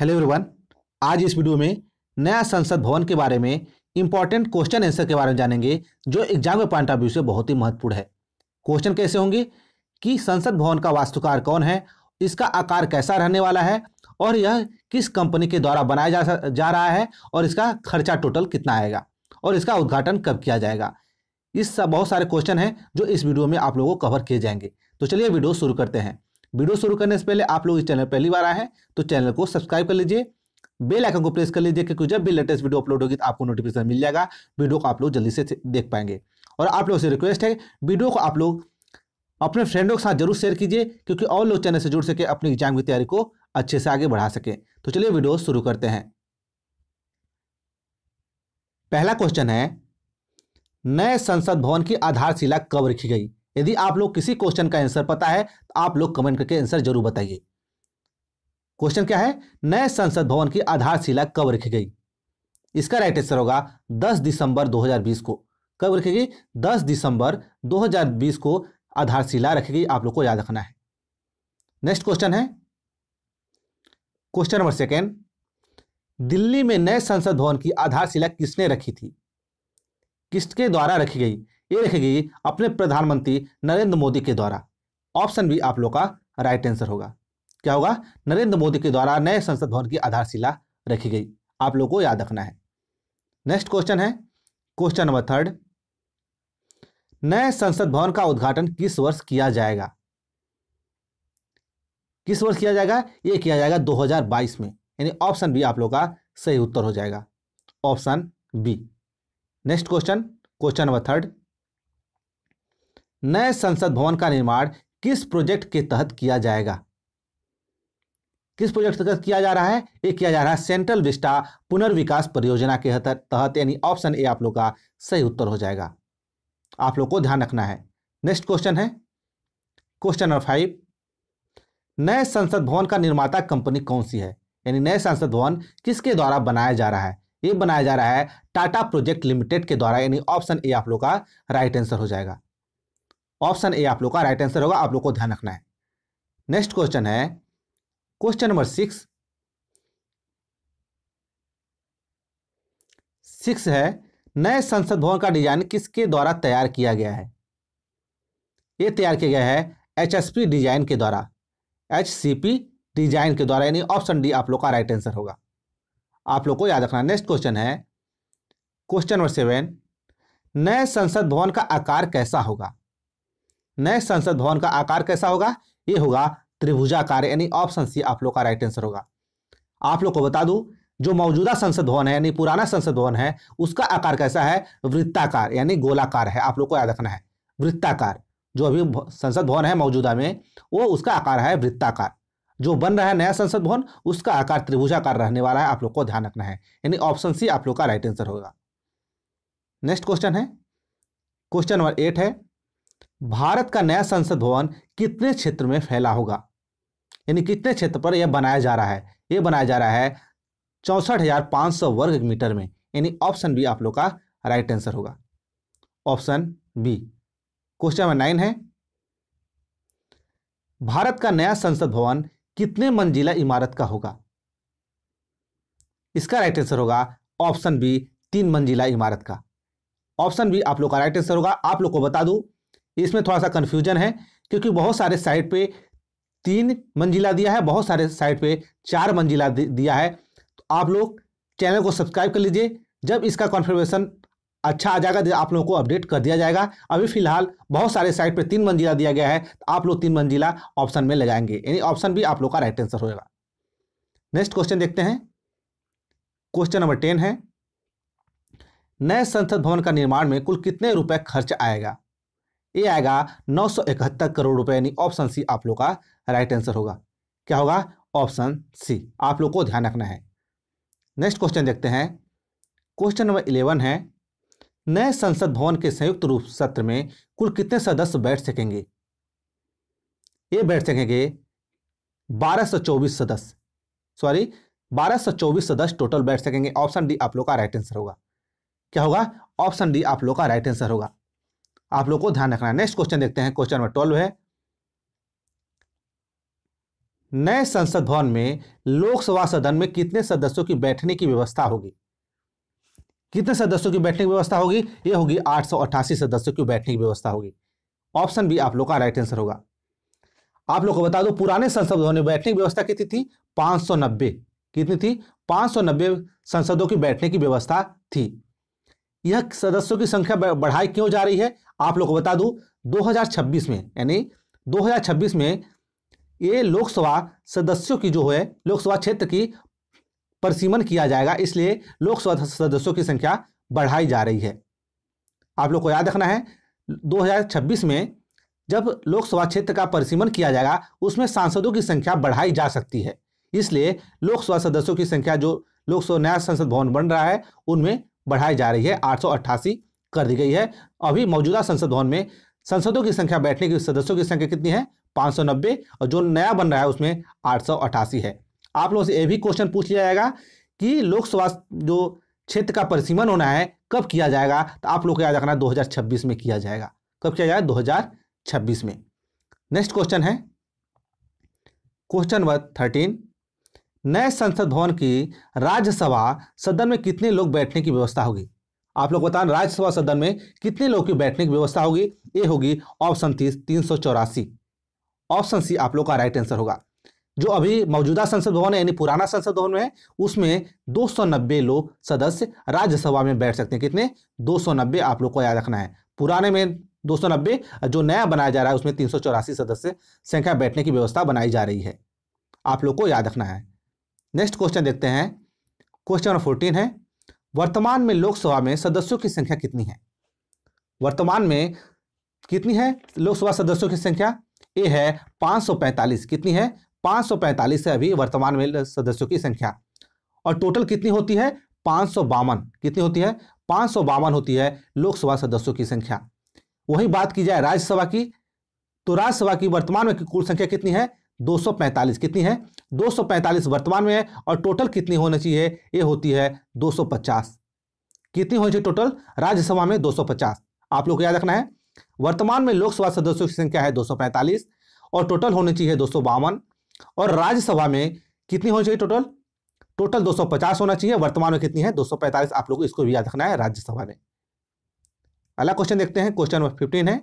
hello everyone आज इस video में नया संसद भवन के बारे में इंपॉर्टेंट क्वेश्चन आंसर के बारे में जानेंगे जो एग्जाम के पॉइंट ऑफ व्यू से बहुत ही महत्वपूर्ण है क्वेश्चन कैसे होंगे कि संसद भवन का वास्तुकार कौन है इसका आकार कैसा रहने वाला है और यह किस कंपनी के द्वारा बनाया जा जा रहा है और इसका खर्चा टोटल कितना आएगा और इसका उद्घाटन कब किया जाएगा इस सब बहुत सारे क्वेश्चन हैं जो इस वीडियो में आप लोगों को कवर किए जाएंगे तो चलिए वीडियो शुरू करते हैं वीडियो शुरू करने से पहले आप लोग इस चैनल पहली बार आए हैं तो चैनल को सब्सक्राइब कर लीजिए बेल आइकन को प्रेस कर लीजिए क्योंकि जब भी लेटेस्ट वीडियो अपलोड होगी तो आपको नोटिफिकेशन मिल जाएगा वीडियो को आप लोग जल्दी से देख पाएंगे और आप लोगों से रिक्वेस्ट है वीडियो को आप लोग अपने फ्रेंडों के साथ जरूर शेयर कीजिए क्योंकि और लोग चैनल से जुड़ सके अपनी एग्जाम की तैयारी को अच्छे से आगे बढ़ा सके तो चलिए वीडियो शुरू करते हैं पहला क्वेश्चन है नए संसद भवन की आधारशिला कब रखी गई यदि आप लोग किसी क्वेश्चन का आंसर पता है तो आप लोग कमेंट करके आंसर जरूर बताइए क्वेश्चन क्या है नए संसद भवन की आधारशिला कब रखी गई इसका राइट आंसर होगा 10 दिसंबर 2020 को कब रखी गई 10 दिसंबर 2020 को आधारशिला रखी गई आप लोग को याद रखना है नेक्स्ट क्वेश्चन है क्वेश्चन नंबर सेकेंड दिल्ली में नए संसद भवन की आधारशिला किसने रखी थी किसके द्वारा रखी गई ये देखेगी अपने प्रधानमंत्री नरेंद्र मोदी के द्वारा ऑप्शन भी आप लोग का राइट आंसर होगा क्या होगा नरेंद्र मोदी के द्वारा नए संसद भवन की आधारशिला रखी गई आप लोग को याद रखना है नेक्स्ट क्वेश्चन है क्वेश्चन नंबर थर्ड नए संसद भवन का उद्घाटन किस वर्ष किया जाएगा किस वर्ष किया जाएगा ये किया जाएगा 2022 में यानी ऑप्शन बी आप लोग का सही उत्तर हो जाएगा option B next question question number third नए संसद भवन का निर्माण किस प्रोजेक्ट के तहत किया जाएगा किस प्रोजेक्ट के तहत किया जा रहा है ये किया जा रहा है सेंट्रल विस्टा पुनर्विकास परियोजना के तहत यानी ऑप्शन ए आप लोग का सही उत्तर हो जाएगा आप लोग को ध्यान रखना है नेक्स्ट क्वेश्चन है क्वेश्चन नंबर फाइव नए संसद भवन का निर्माता कंपनी कौन सी है यानी नए संसद भवन किसके द्वारा बनाया जा रहा है ये बनाया जा रहा है टाटा प्रोजेक्ट लिमिटेड के द्वारा यानी ऑप्शन ए आप लोग का राइट आंसर हो जाएगा ऑप्शन ए आप लोग का राइट आंसर होगा आप लोग को ध्यान रखना है नेक्स्ट क्वेश्चन है क्वेश्चन नंबर सिक्स सिक्स है नए संसद भवन का डिजाइन किसके द्वारा तैयार किया गया है यह तैयार किया गया है एचएसपी डिजाइन के द्वारा एचसीपी डिजाइन के द्वारा यानी ऑप्शन डी आप लोग का राइट आंसर होगा आप लोग को याद रखना नेक्स्ट क्वेश्चन है क्वेश्चन नंबर सेवन नए संसद भवन का आकार कैसा होगा नए संसद भवन का आकार कैसा होगा ये होगा त्रिभुजाकार यानी ऑप्शन सी आप लोग का राइट आंसर होगा आप लोग को बता दू जो मौजूदा संसद भवन है यानी पुराना संसद भवन है उसका आकार कैसा है वृत्ताकार यानी गोलाकार है आप लोग को याद रखना है वृत्ताकार जो अभी संसद भवन है मौजूदा में वो उसका आकार है वृत्ताकार जो बन रहा है नया संसद भवन उसका आकार त्रिभुजाकार रहने वाला है आप लोग को ध्यान रखना है यानी ऑप्शन सी आप लोग का राइट आंसर होगा नेक्स्ट क्वेश्चन है क्वेश्चन नंबर एट है भारत का नया संसद भवन कितने क्षेत्र में फैला होगा यानी कितने क्षेत्र पर यह बनाया जा रहा है यह बनाया जा रहा है चौंसठ हजार सौ वर्ग मीटर में यानी ऑप्शन बी आप लोग का राइट आंसर होगा option B question number nine है भारत का नया संसद भवन कितने मंजिला इमारत का होगा इसका राइट आंसर होगा ऑप्शन बी तीन मंजिला इमारत का ऑप्शन बी आप लोग का राइट आंसर होगा आप लोग को बता दूं इसमें थोड़ा सा कन्फ्यूजन है क्योंकि बहुत सारे साइट पे तीन मंजिला दिया है बहुत सारे साइट पे चार मंजिला दिया है तो आप लोग चैनल को सब्सक्राइब कर लीजिए जब इसका कॉन्फर्मेशन अच्छा आ जाएगा आप लोगों को अपडेट कर दिया जाएगा अभी फिलहाल बहुत सारे साइट पे तीन मंजिला दिया गया है तो आप लोग तीन मंजिला ऑप्शन में लगाएंगे यानी ऑप्शन भी आप लोग का राइट आंसर होगा नेक्स्ट क्वेश्चन देखते हैं क्वेश्चन नंबर टेन है नए संसद भवन का निर्माण में कुल कितने रुपए खर्च आएगा ये आएगा नौ करोड़ रुपए यानी ऑप्शन सी आप लोग का राइट आंसर होगा क्या होगा ऑप्शन सी आप लोग को ध्यान रखना है नेक्स्ट क्वेश्चन देखते हैं क्वेश्चन नंबर इलेवन है नए संसद भवन के संयुक्त रूप सत्र में कुल कितने सदस्य बैठ सकेंगे ये बैठ सकेंगे बारह सौ चौबीस सदस्य सॉरी बारह सौ चौबीस सदस्य टोटल बैठ सकेंगे ऑप्शन डी आप लोग का राइट आंसर होगा क्या होगा ऑप्शन डी आप लोग का राइट आंसर होगा आप लोग को ध्यान रखना है नेक्स्ट क्वेश्चन देखते हैं क्वेश्चन नंबर ट्वेल्व है नए संसद भवन में लोकसभा सदन में कितने सदस्यों की बैठने की व्यवस्था होगी कितने सदस्यों की बैठने की व्यवस्था होगी यह होगी आठ सदस्यों की बैठने की व्यवस्था होगी ऑप्शन बी आप लोग का राइट आंसर होगा आप लोग को बता दो पुराने संसद भवन में बैठने की व्यवस्था कितनी थी 590 कितनी थी 590 संसदों की बैठने की व्यवस्था थी यह सदस्यों की संख्या बढ़ाई क्यों जा रही है आप लोग को बता दूं 2026 में यानी 2026 में ये लोकसभा सदस्यों की जो है लोकसभा क्षेत्र की परिसीमन किया जाएगा इसलिए लोकसभा सदस्यों की संख्या बढ़ाई जा रही है आप लोग को याद रखना है 2026 में जब लोकसभा क्षेत्र का परिसीमन किया जाएगा उसमें सांसदों की संख्या बढ़ाई जा सकती है इसलिए लोकसभा सदस्यों की संख्या जो लोकसभा नया संसद भवन बन रहा है उनमें बढ़ाई जा रही है आठ कर दी गई है अभी मौजूदा संसद भवन में संसदों की संख्या बैठने की सदस्यों की संख्या कितनी है 590 और जो नया बन रहा है उसमें आठ है आप लोगों से यह भी क्वेश्चन पूछ लिया जाएगा कि लोकसभा जो क्षेत्र का परिसीमन होना है कब किया जाएगा तो आप लोग को याद रखना 2026 में किया जाएगा कब किया जाएगा 2026 में नेक्स्ट क्वेश्चन है क्वेश्चन नंबर थर्टीन नए संसद भवन की राज्यसभा सदन में कितने लोग बैठने की व्यवस्था होगी आप लोग बताएं राज्यसभा सदन में कितने लोग की बैठने की व्यवस्था होगी ये होगी ऑप्शन तीस तीन सौ चौरासी ऑप्शन सी आप लोग का राइट आंसर होगा जो अभी मौजूदा संसद भवन है यानी पुराना संसद भवन है उसमें 290 लोग सदस्य राज्यसभा में बैठ सकते हैं कितने 290 आप लोग को याद रखना है पुराने में 290 जो नया बनाया जा रहा है उसमें तीन सदस्य संख्या बैठने की व्यवस्था बनाई जा रही है आप लोग को याद रखना है नेक्स्ट क्वेश्चन देखते हैं क्वेश्चन नंबर फोर्टीन है वर्तमान में लोकसभा में सदस्यों की संख्या कितनी है वर्तमान में कितनी है लोकसभा सदस्यों की संख्या ए है 545 कितनी है 545 है अभी वर्तमान में सदस्यों की संख्या और टोटल कितनी होती है पाँच कितनी होती है पाँच होती है लोकसभा सदस्यों की संख्या वही बात की जाए राज्यसभा की तो राज्यसभा की वर्तमान में कुल संख्या कितनी है 245 कितनी है 245 वर्तमान में है और टोटल कितनी होनी चाहिए ये होती है 250 कितनी होनी चाहिए टोटल राज्यसभा में 250 आप लोग को याद रखना है वर्तमान में लोकसभा सदस्यों की संख्या है 245 और टोटल होनी चाहिए दो और राज्यसभा में कितनी होनी चाहिए टोटल टोटल 250 होना चाहिए वर्तमान में कितनी है 245 आप लोग इसको भी याद रखना है राज्यसभा में अगला क्वेश्चन देखते हैं क्वेश्चन नंबर 15 है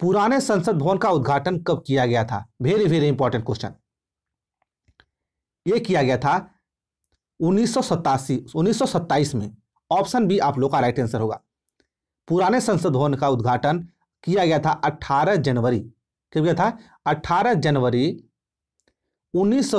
पुराने संसद भवन का उद्घाटन कब किया गया था वेरी वेरी इंपॉर्टेंट क्वेश्चन यह किया गया था उन्नीस सौ में ऑप्शन बी आप लोग का राइट आंसर होगा पुराने संसद भवन का उद्घाटन किया गया था 18 जनवरी क्या किया था 18 जनवरी उन्नीस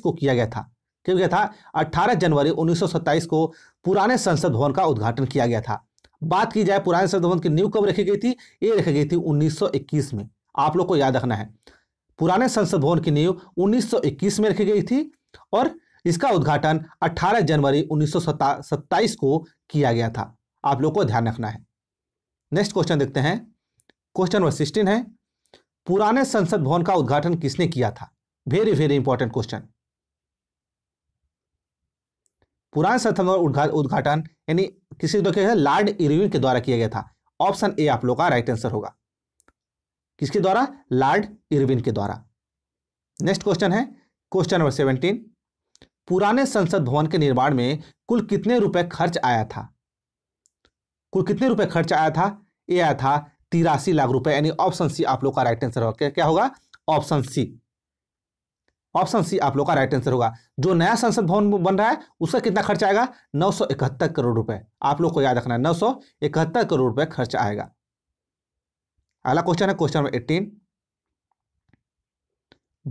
को किया गया था क्या गया था 18 जनवरी उन्नीस को पुराने संसद भवन का उद्घाटन किया गया था बात की जाए पुराने संविधान की नींव कब रखी गई थी ये रखी गई थी 1921 में आप लोग को याद रखना है पुराने संसद भवन की नींव 1921 में रखी गई थी और इसका उद्घाटन 18 जनवरी उन्नीस को किया गया था आप लोग को ध्यान रखना है नेक्स्ट क्वेश्चन देखते हैं क्वेश्चन नंबर सिक्सटीन है पुराने संसद भवन का उद्घाटन किसने किया था वेरी वेरी इंपॉर्टेंट क्वेश्चन पुराने संस्थान का उद्घा, उद्घाटन यानी किसी तो के लॉर्ड इरविन के द्वारा किया गया था ऑप्शन ए आप लोग का राइट आंसर होगा किसके द्वारा लॉर्ड इरविन के द्वारा नेक्स्ट क्वेश्चन है क्वेश्चन नंबर सेवनटीन पुराने संसद भवन के निर्माण में कुल कितने रुपए खर्च आया था कुल कितने रुपए खर्च आया था ए आया था तिरासी लाख रुपए यानी ऑप्शन सी आप लोग का राइट आंसर होगा क्या होगा ऑप्शन सी ऑप्शन सी आप लोग का राइट आंसर होगा जो नया संसद भवन बन रहा है उसका कितना खर्च आएगा नौ करोड़ रुपए आप लोग को याद रखना है नौ करोड़ रुपए खर्च आएगा अगला क्वेश्चन है क्वेश्चन नंबर एट्टीन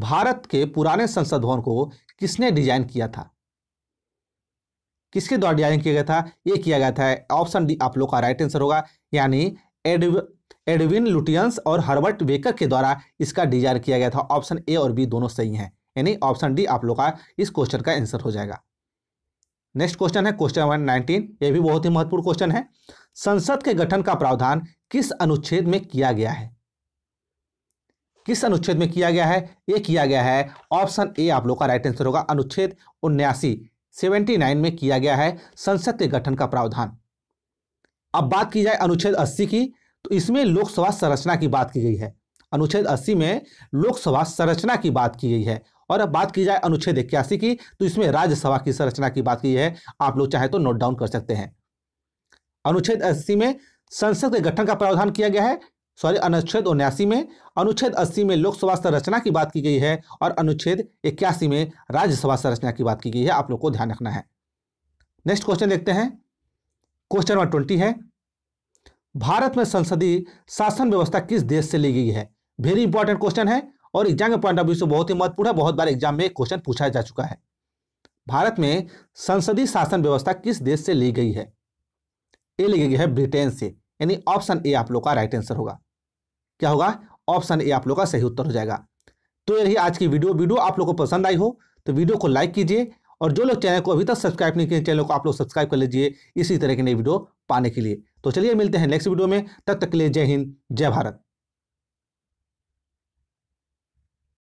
भारत के पुराने संसद भवन को किसने डिजाइन किया था किसके द्वारा डिजाइन किया गया था ये किया गया था ऑप्शन डी आप लोग का राइट आंसर होगा यानी एडविन लुटियंस और हर्बर्ट वेकर के द्वारा इसका डिजाइन किया गया था ऑप्शन ए और बी दोनों सही हैं यानी ऑप्शन डी आप लोग का इस क्वेश्चन का आंसर हो जाएगा नेक्स्ट क्वेश्चन है क्वेश्चन नंबर नाइनटीन ये भी बहुत ही महत्वपूर्ण क्वेश्चन है संसद के गठन का प्रावधान किस अनुच्छेद में किया गया है किस अनुच्छेद में किया गया है ये किया गया है ऑप्शन ए आप लोग का राइट आंसर होगा अनुच्छेद उन्यासी सेवेंटी नाइन में किया गया है संसद के गठन का प्रावधान अब बात की जाए अनुच्छेद अस्सी की तो इसमें लोकसभा संरचना की बात की गई है अनुच्छेद 80 में लोकसभा संरचना की बात की गई है और अब बात की जाए अनुच्छेद इक्यासी की तो इसमें राज्यसभा की संरचना की बात की है आप लोग चाहे तो नोट डाउन कर सकते हैं अनुच्छेद अस्सी में संसद के गठन का प्रावधान किया गया है सॉरी अनुच्छेद उन्यासी में अनुच्छेद अस्सी में लोकसभा संरचना की बात की गई है और अनुच्छेद इक्यासी में राज्यसभा संरचना की बात की गई है आप लोग को ध्यान रखना है नेक्स्ट क्वेश्चन देखते हैं क्वेश्चन नंबर ट्वेंटी है भारत में संसदीय शासन व्यवस्था किस देश से ली गई है वेरी इंपॉर्टेंट क्वेश्चन है और एग्जाम के पॉइंट ऑफ व्यू से बहुत ही महत्वपूर्ण है बहुत बार एग्जाम में क्वेश्चन पूछा जा चुका है भारत में संसदीय शासन व्यवस्था किस देश से ली गई है ए ली गई है ब्रिटेन से यानी ऑप्शन ए आप लोग का राइट आंसर होगा क्या होगा ऑप्शन ए आप लोग का सही उत्तर हो जाएगा तो ये रही आज की वीडियो वीडियो आप लोग को पसंद आई हो तो वीडियो को लाइक कीजिए और जो लोग चैनल को अभी तक सब्सक्राइब नहीं किए चैनल को आप लोग सब्सक्राइब कर लीजिए इसी तरह की नई वीडियो पाने के लिए तो चलिए मिलते हैं नेक्स्ट वीडियो में तब तक के लिए जय हिंद जय भारत